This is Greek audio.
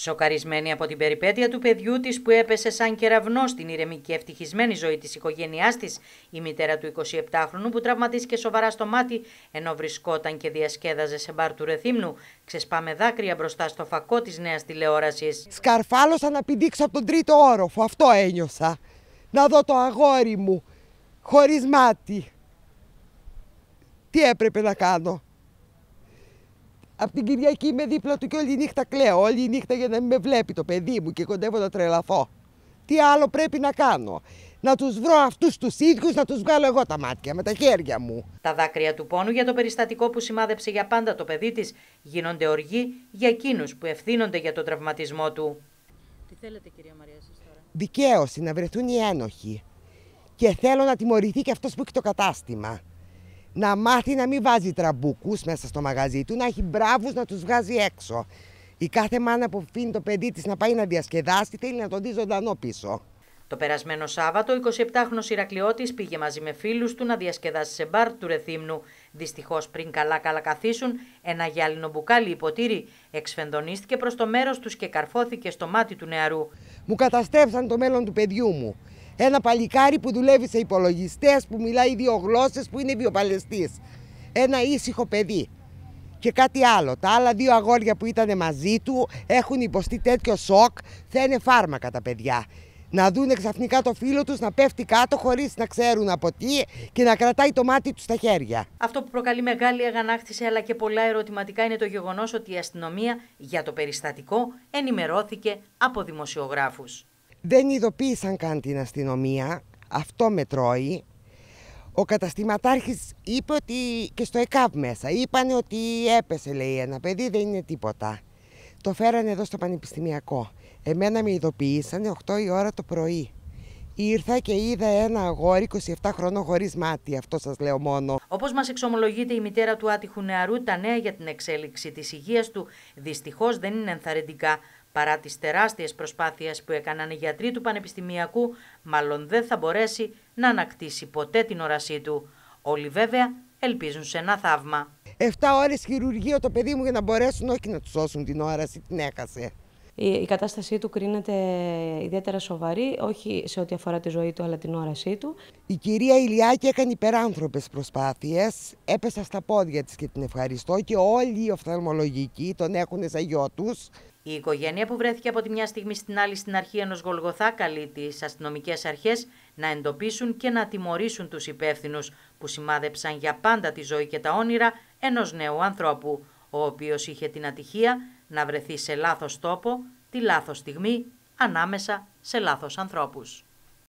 Σοκαρισμένη από την περιπέτεια του παιδιού της που έπεσε σαν κεραυνό στην ηρεμική ευτυχισμένη ζωή της οικογένειάς της, η μητέρα του 27χρονου που τραυματίστηκε σοβαρά στο μάτι ενώ βρισκόταν και διασκέδαζε σε μπαρ του Ρεθύμνου, ξεσπά με δάκρυα μπροστά στο φακό της νέας τηλεόρασης. Σκαρφάλωσα να πηδήξω από τον τρίτο όροφο, αυτό ένιωσα. Να δω το αγόρι μου, χωρίς μάτι. Τι έπρεπε να κάνω. Απ' την Κυριακή είμαι δίπλα του και όλη νύχτα κλαίω. Όλη νύχτα για να μην με βλέπει το παιδί μου και κοντεύω να τρελαθώ. Τι άλλο πρέπει να κάνω. Να τους βρω αυτούς τους ίδιους, να τους βγάλω εγώ τα μάτια με τα χέρια μου. Τα δάκρυα του πόνου για το περιστατικό που σημάδεψε για πάντα το παιδί της γίνονται οργή για εκείνους που ευθύνονται για τον τραυματισμό του. Τι θέλετε κυρία Μαρία εσείς τώρα. Δικαίωση να βρεθούν οι ένοχοι. Και θέλω να τιμωρηθεί και αυτός που έχει το κατάστημα να μάθει να μην βάζει τραμπούκους μέσα στο μαγαζί του, να έχει μπράβους να τους βγάζει έξω. Η κάθε μάνα που αφήνει το παιδί της να πάει να διασκεδάσει θέλει να τον δει ζωντανό πίσω. Το περασμένο Σάββατο, ο 27 27χρονο Ηρακλειώτης πήγε μαζί με φίλους του να διασκεδάσει σε μπαρ του Ρεθύμνου. Δυστυχώς, πριν καλά καλά καθίσουν, ένα γυάλινο μπουκάλι υποτήρι εξφενδονίστηκε προς το μέρος τους και καρφώθηκε στο μάτι του νεαρού. Μου καταστρέψαν το μέλλον του παιδιού μου. Ένα παλικάρι που δουλεύει σε υπολογιστές, που μιλάει δύο γλώσσες, που είναι βιοπαλαιστής. Ένα ήσυχο παιδί. Και κάτι άλλο. Τα άλλα δύο αγόρια που ήταν μαζί του έχουν υποστεί τέτοιο σοκ. Θα είναι φάρμακα τα παιδιά. Να δουν ξαφνικά το φίλο τους να πέφτει κάτω χωρίς να ξέρουν από τι και να κρατάει το μάτι τους στα χέρια. Αυτό που προκαλεί μεγάλη αγανάκτηση αλλά και πολλά ερωτηματικά είναι το γεγονός ότι η αστυνομία για το περιστατικό ενημερώθηκε από δημοσιογράφους. Δεν ειδοποίησαν καν την αστυνομία, αυτό με τρώει. Ο καταστηματάρχης είπε ότι και στο ΕΚΑΒ μέσα, είπανε ότι έπεσε λέει ένα παιδί, δεν είναι τίποτα. Το φέρανε εδώ στο Πανεπιστημιακό. Εμένα με ειδοποίησαν 8 η ώρα το πρωί. Ήρθα και είδα ένα αγόρι 27 χρονών χωρίς μάτι, αυτό σας λέω μόνο. Όπως μας εξομολογείται η μητέρα του άτυχου νεαρού, τα νέα για την εξέλιξη της υγείας του δυστυχώς δεν είναι ενθαρρυντικά. Παρά τις τεράστιες προσπάθειες που έκαναν οι γιατροί του Πανεπιστημιακού, μάλλον δεν θα μπορέσει να ανακτήσει ποτέ την όρασή του. Όλοι βέβαια ελπίζουν σε ένα θαύμα. Εφτά ώρες χειρουργείο το παιδί μου για να μπορέσουν όχι να τους σώσουν την όραση, την έχασε η, κατάστασή του κρίνεται ιδιαίτερα σοβαρή, όχι σε ό,τι αφορά τη ζωή του, αλλά την όρασή του. Η κυρία Ηλιάκη έκανε υπεράνθρωπες προσπάθειες, έπεσα στα πόδια της και την ευχαριστώ και όλοι οι οφθαλμολογικοί τον έχουν σαν γιο τους. Η οικογένεια που βρέθηκε από τη μια στιγμή στην άλλη στην αρχή ενός Γολγοθά καλεί τι αστυνομικές αρχές να εντοπίσουν και να τιμωρήσουν τους υπεύθυνους που σημάδεψαν για πάντα τη ζωή και τα όνειρα ενός νέου ανθρώπου, ο οποίος είχε την ατυχία να βρεθεί σε λάθος τόπο τη λάθος στιγμή ανάμεσα σε λάθος ανθρώπους.